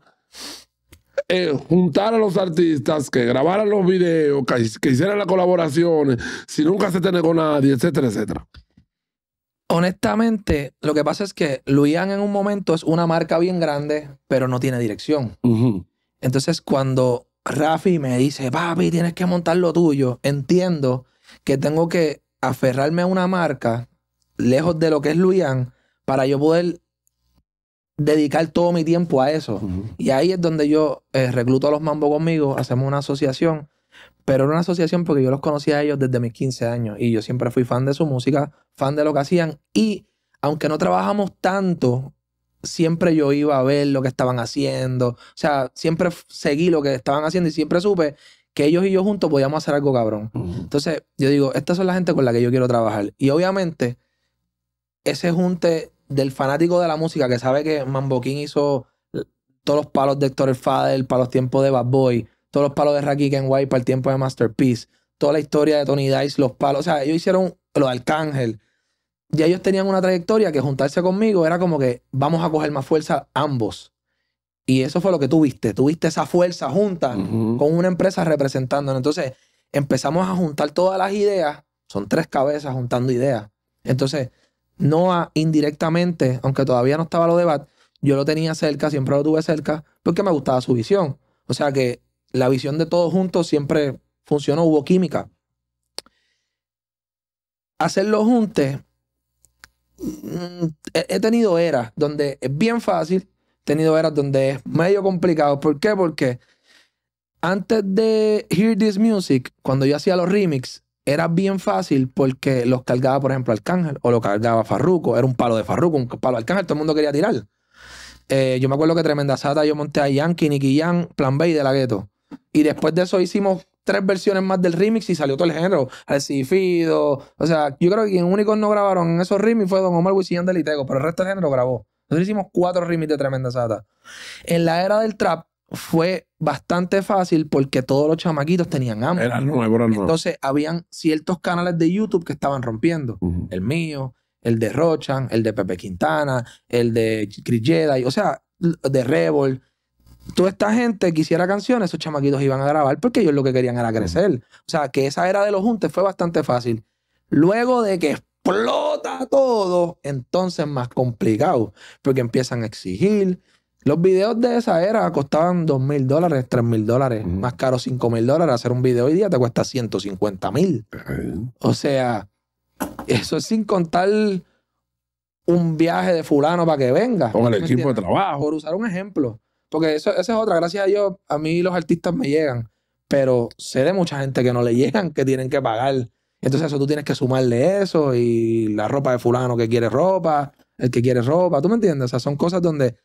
eh, juntar a los artistas, que grabaran los videos, que, hicieran las colaboraciones, si nunca se tenía con nadie, etcétera, etcétera. Honestamente, lo que pasa es que Luian en un momento es una marca bien grande, pero no tiene dirección. Entonces, cuando Rafi me dice, papi, tienes que montar lo tuyo, entiendo que tengo que aferrarme a una marca lejos de lo que es Luian para yo poder dedicar todo mi tiempo a eso. Y ahí es donde yo eh, recluto a los mambo conmigo, hacemos una asociación pero era una asociación porque yo los conocía a ellos desde mis 15 años y yo siempre fui fan de su música, fan de lo que hacían y aunque no trabajamos tanto, siempre yo iba a ver lo que estaban haciendo, o sea, siempre seguí lo que estaban haciendo y siempre supe que ellos y yo juntos podíamos hacer algo cabrón. Entonces, yo digo, estas son la gente con la que yo quiero trabajar. Y obviamente, ese junte del fanático de la música que sabe que Mamboquín hizo todos los palos de Héctor El Fader para los tiempos de Bad Boy, los palos de Raki Kenway para el tiempo de Masterpiece, toda la historia de Tony Dice, los palos, o sea, ellos hicieron los Arcángel. y ellos tenían una trayectoria que juntarse conmigo era como que vamos a coger más fuerza ambos. Y eso fue lo que tuviste. Tuviste esa fuerza junta con una empresa representándonos. Entonces empezamos a juntar todas las ideas. Son tres cabezas juntando ideas. Entonces, Noah indirectamente, aunque todavía no estaba lo de Bat, yo lo tenía cerca, siempre lo tuve cerca, porque me gustaba su visión. O sea que la visión de todos juntos siempre funcionó, hubo química. Hacerlo juntos, mm, he tenido eras donde es bien fácil, he tenido eras donde es medio complicado. ¿Por qué? Porque antes de Hear This Music, cuando yo hacía los remix, era bien fácil porque los cargaba, por ejemplo, Arcángel o lo cargaba Farruko. Era un palo de Farruko, un palo de Arcángel, todo el mundo quería tirar. Eh, yo me acuerdo que Tremenda Sata yo monté a Yankee, Nicky Yan, Plan B de la Gueto. Y después de eso hicimos tres versiones más del remix y salió todo el género. Cifido O sea, yo creo que quien único no grabaron en esos remix fue Don Omar Wisin del Litego, pero el resto del género grabó. Nosotros hicimos cuatro remix de Tremenda Sata. En la era del trap fue bastante fácil porque todos los chamaquitos tenían hambre. Entonces habían ciertos canales de YouTube que estaban rompiendo. El mío, el de Rochan, el de Pepe Quintana, el de Chris Jedi, o sea, de Rebel toda esta gente quisiera canciones, esos chamaquitos iban a grabar porque ellos lo que querían era crecer. O sea, que esa era de los juntes fue bastante fácil. Luego de que explota todo, entonces más complicado, porque empiezan a exigir. Los videos de esa era costaban 2 mil dólares, 3 mil dólares, más caro 5 mil dólares. Hacer un video hoy día te cuesta 150 mil. O sea, eso es sin contar un viaje de fulano para que venga. Con el equipo de trabajo. Por usar un ejemplo. Porque eso, esa es otra, gracias a Dios, a mí los artistas me llegan, pero sé de mucha gente que no le llegan, que tienen que pagar. Entonces eso tú tienes que sumarle eso y la ropa de fulano que quiere ropa, el que quiere ropa, ¿tú me entiendes? O sea, son cosas donde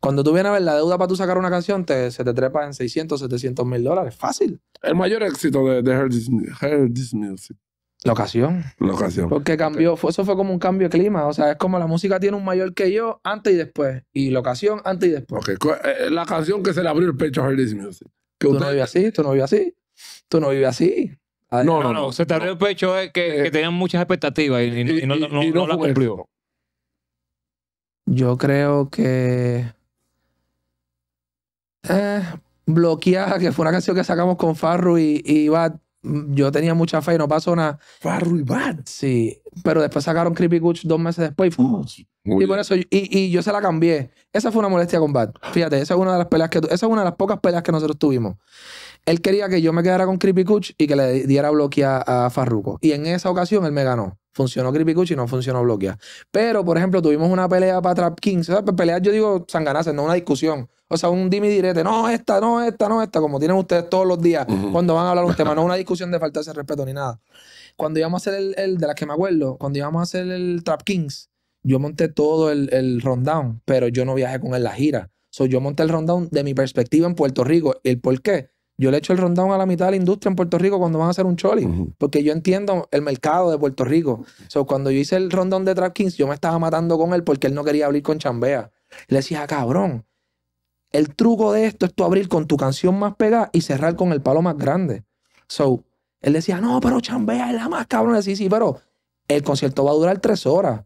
cuando tú vienes a ver la deuda para tú sacar una canción, te, se te trepa en 600, 700 mil dólares, fácil. El mayor éxito de, de Music la ocasión. La Porque cambió, eso fue como un cambio de clima. O sea, es como la música tiene un mayor que yo antes y después. Y la ocasión antes y después. Eh, la canción que se le abrió el pecho a Que tú no vives así, tú no vives así. Tú no vives así. No, no, no, Se te abrió el pecho es que, eh, tenían muchas expectativas y, no, la cumplió. Yo creo que. Eh, bloqueada, que fue una canción que sacamos con Farru y, y Mm, yo tenía mucha fe y no pasó nada. Sí, pero después sacaron Creepy Gooch dos meses después. Y, oh, y eso, y, yo se la cambié. Esa fue una molestia con Bad. Fíjate, esa es una de las peleas que esa es una de las pocas peleas que nosotros tuvimos. Él quería que yo me quedara con Creepy Gooch y que le diera bloquea a Farruko. Y en esa ocasión él me ganó. Funcionó Creepy Gooch y no funcionó bloquea. Pero, por ejemplo, tuvimos una pelea para Trap Kings. O peleas, yo digo, sanganaces, no una discusión. O sea, un dime y direte, no, esta, no, esta, no, esta, como tienen ustedes todos los días cuando van a hablar un tema, no una discusión de falta de respeto ni nada. Cuando íbamos a hacer el, de las que me acuerdo, cuando íbamos a hacer el Trap Kings, yo monté todo el, el rundown, pero yo no viajé con él la gira. So, yo monté el rundown de mi perspectiva en Puerto Rico. ¿El por qué? Yo le echo el rundown a la mitad de la industria en Puerto Rico cuando van a hacer un choli, porque yo entiendo el mercado de Puerto Rico. So, cuando yo hice el rundown de Trap Kings, yo me estaba matando con él porque él no quería abrir con Chambea. le decía, ah, cabrón, el truco de esto es tú abrir con tu canción más pegada y cerrar con el palo más grande. So, él decía, no, pero chambea es la más cabrón. sí, sí, pero el concierto va a durar tres horas.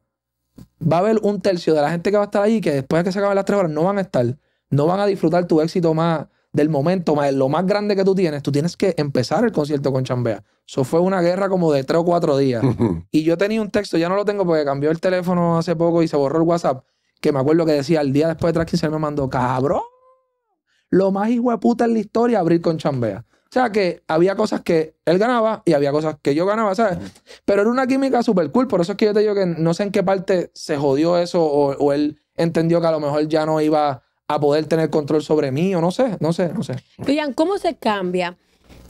Va a haber un tercio de la gente que va a estar ahí que después de que se acaben las tres horas no van a estar. No van a disfrutar tu éxito más del momento, más lo más grande que tú tienes. Tú tienes que empezar el concierto con chambea. Eso fue una guerra como de tres o cuatro días. Y yo tenía un texto, ya no lo tengo porque cambió el teléfono hace poco y se borró el WhatsApp, que me acuerdo que decía, Al día después de que se me mandó, cabrón lo más puta en la historia abrir con chambea. O sea que había cosas que él ganaba y había cosas que yo ganaba, ¿sabes? Pero era una química súper cool, por eso es que yo te digo que no sé en qué parte se jodió eso o, él entendió que a lo mejor ya no iba a poder tener control sobre mí o no sé, no sé, no sé. Oigan, ¿cómo se cambia?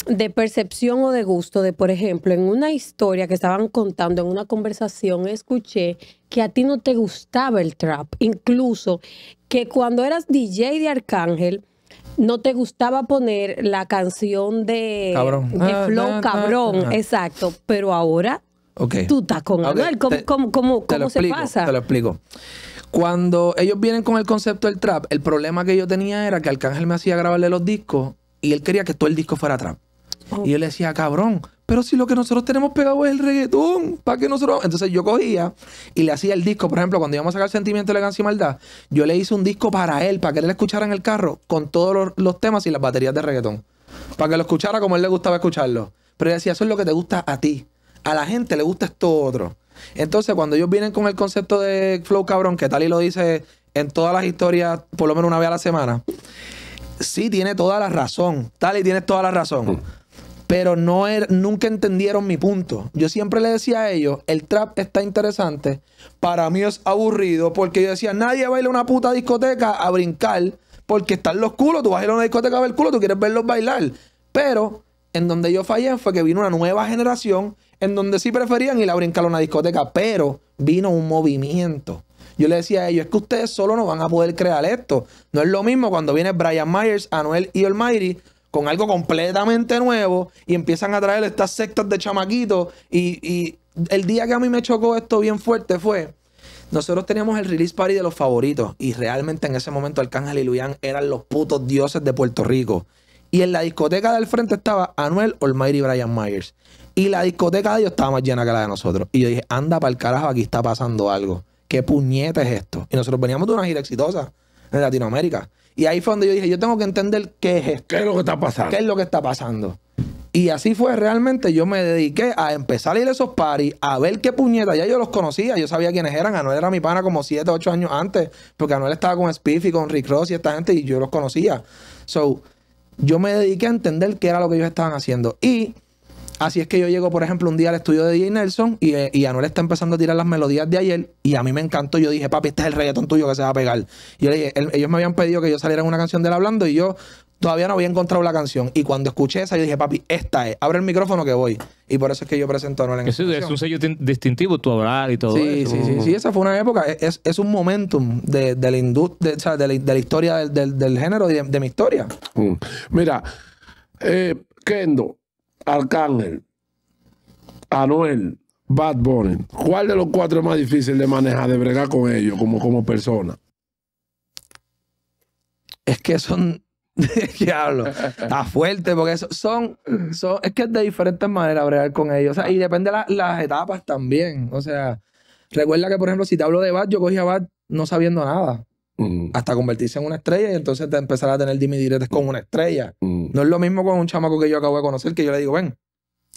de percepción o de gusto de, por ejemplo, en una historia que estaban contando, en una conversación, escuché que a ti no te gustaba el trap, incluso que cuando eras DJ de Arcángel, no te gustaba poner la canción de, ah, Flow ah, ah, Cabrón, exacto, pero ahora tú estás con Anuel. ¿Cómo, te lo se explico, pasa? Te lo explico. Cuando ellos vienen con el concepto del trap, el problema que yo tenía era que Arcángel me hacía grabarle los discos y él quería que todo el disco fuera trap. Y yo le decía, cabrón, pero si lo que nosotros tenemos pegado es el reggaetón, ¿para qué nosotros? Entonces yo cogía y le hacía el disco, por ejemplo, cuando íbamos a sacar Sentimiento, Elegancia y Maldad, yo le hice un disco para él, para que él escuchara en el carro, con todos los, temas y las baterías de reggaetón. Para que lo escuchara como él le gustaba escucharlo. Pero yo decía, eso es lo que te gusta a ti. A la gente le gusta esto otro. Entonces, cuando ellos vienen con el concepto de flow cabrón, que tal y lo dice en todas las historias, por lo menos una vez a la semana, sí tiene toda la razón. Tal y tienes toda la razón. Mm. Pero no er, nunca entendieron mi punto. Yo siempre le decía a ellos, el trap está interesante. Para mí es aburrido porque yo decía, nadie baila una puta discoteca a brincar porque están los culos. Tú vas a ir a una discoteca a ver culo, tú quieres verlos bailar. Pero en donde yo fallé fue que vino una nueva generación en donde sí preferían ir a brincar a una discoteca. Pero vino un movimiento yo le decía a ellos, es que ustedes solo no van a poder crear esto. No es lo mismo cuando viene Brian Myers, Anuel y Almighty con algo completamente nuevo y empiezan a traer estas sectas de chamaquitos. Y, el día que a mí me chocó esto bien fuerte fue... Nosotros teníamos el release party de los favoritos y realmente en ese momento Arcángel y Luian eran los putos dioses de Puerto Rico. Y en la discoteca del frente estaba Anuel, Almighty y Brian Myers. Y la discoteca de ellos estaba más llena que la de nosotros. Y yo dije, anda para el carajo, aquí está pasando algo. ¿qué puñeta es esto? Y nosotros veníamos de una gira exitosa en Latinoamérica. Y ahí fue donde yo dije, yo tengo que entender qué es esto. ¿Qué es lo que está pasando? ¿Qué es lo que está pasando? Y así fue realmente, yo me dediqué a empezar a ir a esos parties... a ver qué puñeta, ya yo los conocía, yo sabía quiénes eran, Anuel era mi pana como 7, 8 años antes, porque Anuel estaba con Spiffy, con Rick Ross y esta gente, y yo los conocía. So, yo me dediqué a entender qué era lo que ellos estaban haciendo. Y Así es que yo llego, por ejemplo, un día al estudio de DJ Nelson eh, y, Anuel está empezando a tirar las melodías de ayer y a mí me encantó. Yo dije, papi, este es el reggaetón tuyo que se va a pegar. Y yo le dije, ellos me habían pedido que yo saliera en una canción de hablando y yo todavía no había encontrado la canción. Y cuando escuché esa, yo dije, papi, esta es. Abre el micrófono que voy. Y por eso es que yo presento a Anuel en es un sello distintivo, tu hablar y todo sí, eso. Sí, sí, sí. Esa fue una época. E, es, un momentum de, la industria, de, la, historia del, género de, mi historia. Mm. Mira, eh, Kendo Arcángel, Anuel, Bad Bunny. ¿Cuál de los cuatro es más difícil de manejar, de bregar con ellos como, como persona? Es que son. Diablo, está fuerte porque son, son, es que es de diferentes maneras bregar con ellos. O sea, y depende de las etapas también. O sea, recuerda que, por ejemplo, si te hablo de Bad, yo cogí a Bad no sabiendo nada. Mm. Hasta convertirse en una estrella y entonces te empezar a tener dimidiretes con una estrella. Mm. No es lo mismo con un chamaco que yo acabo de conocer, que yo le digo, ven,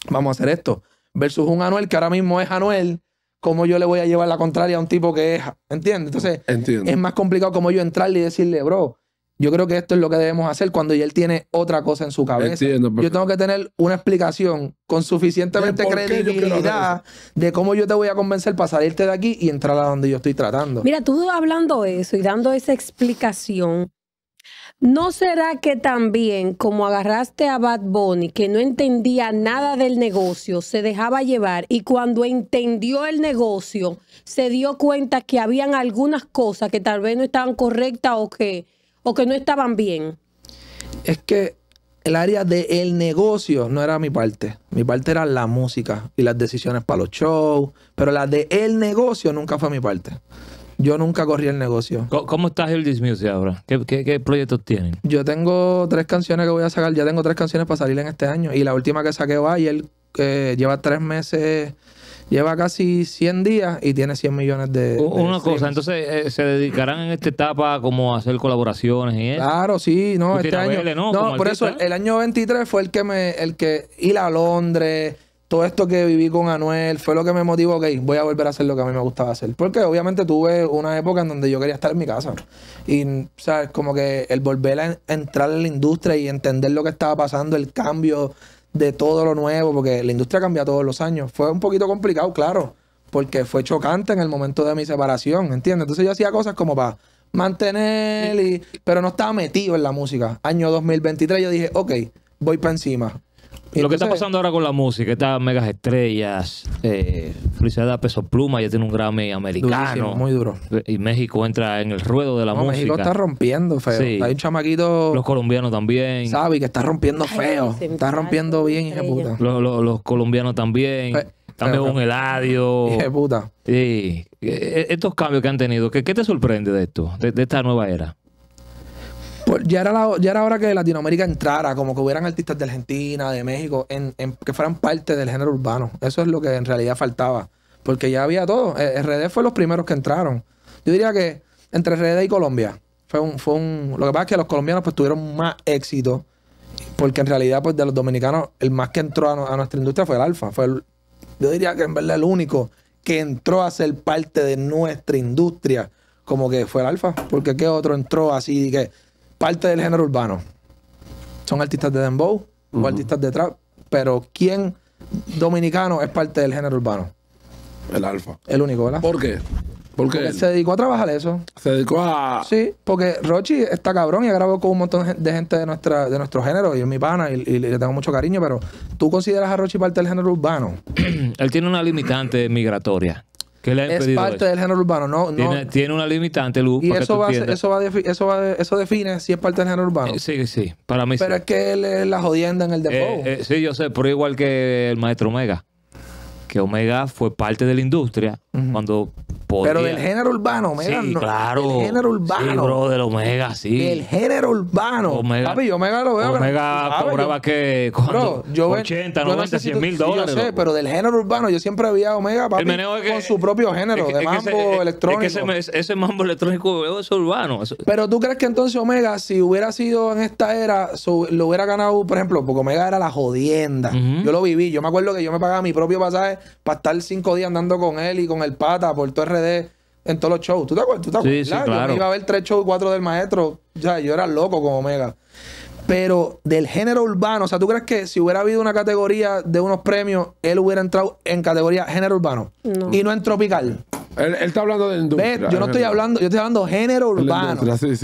vamos a hacer esto. Versus un Anuel que ahora mismo es Anuel, ¿cómo yo le voy a llevar la contraria a un tipo que es, ¿entiendes? Entonces, es más complicado como yo entrarle y decirle, bro, yo creo que esto es lo que debemos hacer cuando ya él tiene otra cosa en su cabeza. yo tengo que tener una explicación con suficientemente credibilidad de cómo yo te voy a convencer para salirte de aquí y entrar a donde yo estoy tratando. Mira, tú hablando eso y dando esa explicación, ¿no será que también como agarraste a Bad Bunny, que no entendía nada del negocio, se dejaba llevar y cuando entendió el negocio, se dio cuenta que habían algunas cosas que tal vez no estaban correctas o que o que no estaban bien? Es que el área del el negocio no era mi parte. Mi parte era la música y las decisiones para los shows, pero la de el negocio nunca fue mi parte. Yo nunca corrí el negocio. ¿Cómo estás el Music ahora? ¿Qué, proyectos tienen? Yo tengo tres canciones que voy a sacar. Ya tengo tres canciones para salir en este año. Y la última que saqué va y él eh, lleva tres meses lleva casi 100 días y tiene 100 millones de. Una cosa, entonces eh, se dedicarán en esta etapa como a hacer colaboraciones y eso. Claro, sí, no, este año. no, por eso el, año 23 fue el que me, el que ir a Londres, todo esto que viví con Anuel, fue lo que me motivó, ok, voy a volver a hacer lo que a mí me gustaba hacer. Porque obviamente tuve una época en donde yo quería estar en mi casa. Y, o sea, Como que el volver a entrar en la industria y entender lo que estaba pasando, el cambio de todo lo nuevo, porque la industria cambia todos los años. Fue un poquito complicado, claro, porque fue chocante en el momento de mi separación, ¿entiendes? Entonces yo hacía cosas como para mantener, y, pero no estaba metido en la música. Año 2023 yo dije, ok, voy para encima. Lo que está pasando ahora con la música, estas megas estrellas, eh, Felicidad Peso Pluma, ya tiene un Grammy americano. muy duro. Y México entra en el ruedo de la música. México está rompiendo feo. Hay un chamaquito. Los colombianos también. Sabe que está rompiendo feo. está rompiendo bien, hija puta. Los, colombianos también. también un Eladio. Hija puta. Sí. Eh, estos cambios que han tenido, ¿qué, te sorprende de esto, de esta nueva era? ya, era la, ya era hora que Latinoamérica entrara, como que hubieran artistas de Argentina, de México, en, que fueran parte del género urbano. Eso es lo que en realidad faltaba. Porque ya había todo. Eh, RD fue los primeros que entraron. Yo diría que entre RD y Colombia. Fue un, fue Lo que pasa es que los colombianos pues tuvieron más éxito. Porque en realidad, pues, de los dominicanos, el más que entró a, nuestra industria fue el Alfa. Fue yo diría que en verdad el único que entró a ser parte de nuestra industria, como que fue el Alfa. Porque qué otro entró así que parte del género urbano. Son artistas de dembow o artistas de trap, pero ¿quién dominicano es parte del género urbano? El alfa. El único, ¿verdad? ¿Por qué? Porque, se dedicó a trabajar eso. Se dedicó a. Sí, porque Rochi está cabrón y ha grabado con un montón de gente de nuestra de nuestro género y es mi pana y, y le tengo mucho cariño, pero ¿tú consideras a Rochi parte del género urbano? Él tiene una limitante migratoria es parte del género urbano. No, tiene, una limitante, Luz, Y eso, eso, eso, define si es parte del género urbano. Eh, sí, sí, para mí Pero es que él es la jodienda en el eh, depot. Eh, sí, yo sé, pero igual que el maestro Omega. Que Omega fue parte de la industria cuando pero del género urbano, Omega. Sí, claro. Del género urbano. Sí, bro, del Omega, sí. Del género urbano. Omega, Papi, yo Omega lo veo. Omega cobraba que. Bro, yo 80, 90, 100 mil dólares. Yo sé, pero del género urbano, yo siempre veía a Omega, papi, con su propio género, de mambo es que, electrónico. Ese, mambo electrónico es urbano. Pero tú crees que entonces Omega, si hubiera sido en esta era, lo hubiera ganado, por ejemplo, porque Omega era la jodienda. Yo lo viví. Yo me acuerdo que yo me pagaba mi propio pasaje para estar cinco días andando con él y con el pata por todo el en todos los shows. ¿Tú te acuerdas? ¿Tú te acuerdas? claro. Yo iba a ver tres shows, cuatro del maestro. Ya, yo era loco como mega Pero del género urbano, o sea, ¿tú crees que si hubiera habido una categoría de unos premios, él hubiera entrado en categoría género urbano? Y no en tropical. Él, está hablando de Yo no estoy hablando, yo estoy hablando género urbano.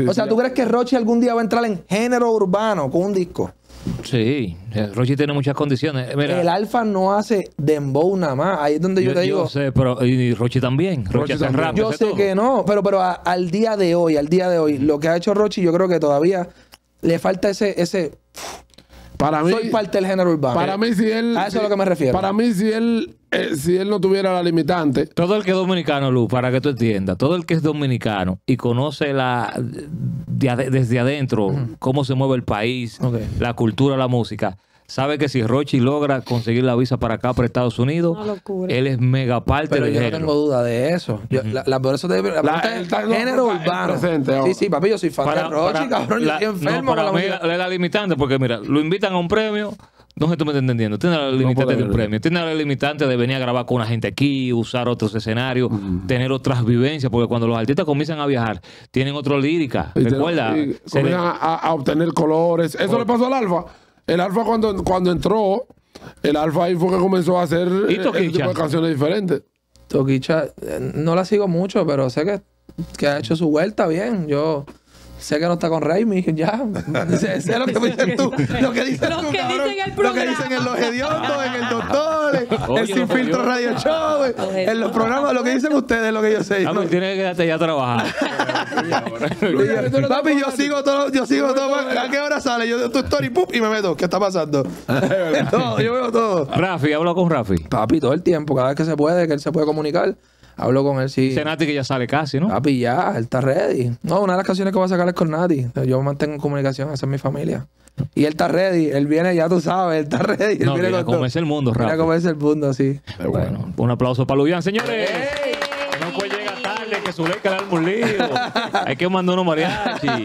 o sea, ¿tú crees que Rochi algún día va a entrar en género urbano con un disco? Sí, eh, Rochi tiene muchas condiciones. Eh, el Alfa no hace dembow nada más. Ahí es donde yo, te digo. Yo sé, pero y Rochi también. Rochi, yo sé que no, pero, pero al día de hoy, al día de hoy, lo que ha hecho Rochi, yo creo que todavía le falta ese, ese para mí, soy parte del género urbano. Para mí, si él. A eso es lo que me refiero. Para mí, si él eh, si él no tuviera la limitante. Todo el que es dominicano, Luz, para que tú entiendas, todo el que es dominicano y conoce la desde adentro cómo se mueve el país, la cultura, la música, sabe que si Rochi logra conseguir la visa para acá, para Estados Unidos, él es mega parte Pero yo no tengo duda de eso. la, por eso te, la, el, género urbano. Presente, sí, sí, papi, yo soy fan de Rochi, cabrón, yo estoy enfermo. con la la limitante, porque mira, lo invitan a un premio no sé tú me estás entendiendo. Tiene la limitante de un premio. Tiene la limitante de venir a grabar con una gente aquí, usar otros escenarios, mm. tener otras vivencias. Porque cuando los artistas comienzan a viajar, tienen otra lírica. Recuerda. comienzan a, obtener colores. Eso oh. le pasó al Alfa. El Alfa cuando, cuando entró, el Alfa ahí fue que comenzó a hacer y eh, tipo de canciones diferentes. Toquicha, eh, no la sigo mucho, pero sé que, que ha hecho su vuelta bien. Yo sé que no está con Raimi, ya. Sé, lo que dices tú. Lo que tú, dicen el Lo que dicen en los idiotas, en el doctor, en el sin filtro radio show, en los programas, lo que dicen ustedes, lo que yo sé. no, tienes que quedarte ya a trabajar. Papi, yo sigo todo, yo sigo todo. ¿A qué hora sale? Yo tu story, pup, y me meto. ¿Qué está pasando? yo veo todo. Rafi, hablo con Rafi. Papi, todo el tiempo, cada vez que se puede, que él se puede comunicar Hablo con él sí. Dice Nati que ya sale casi, ¿no? Papi, ya, él está ready. No, una de las canciones que va a sacar es con Nati. Yo mantengo en comunicación, esa es mi familia. Y él está ready, él viene, ya tú sabes, él está ready. no, viene mira, cómo es el mundo, Rafa. Mira cómo es el mundo, sí. Pero bueno, un aplauso para Luyan, señores que Zuleika le arma un lío. Hay que mandar uno mariachi. No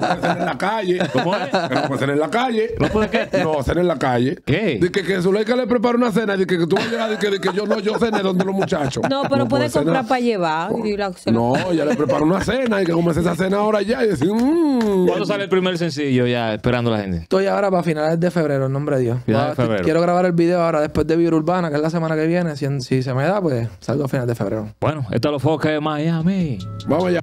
puede ser en la calle. ¿Cómo es? no puede ser en la calle. ¿No puede qué? No, ser en la calle. ¿Qué? Dice que, que Zuleika le prepara una cena. Dice que, que tú vas a llegar. que, yo no, yo cené donde los muchachos. No, pero puede, comprar para llevar. Y la, no, ya le preparo una cena. Y que comerse esa cena ahora ya. Y decir, mmm. ¿Cuándo sale el primer sencillo ya esperando a la gente? Estoy ahora para finales de febrero, en nombre de Dios. Quiero grabar el video ahora después de Vibra Urbana, que es la semana que viene. Si, si se me da, pues salgo a finales de febrero. Bueno, esto lo fue que más allá. Vamos allá.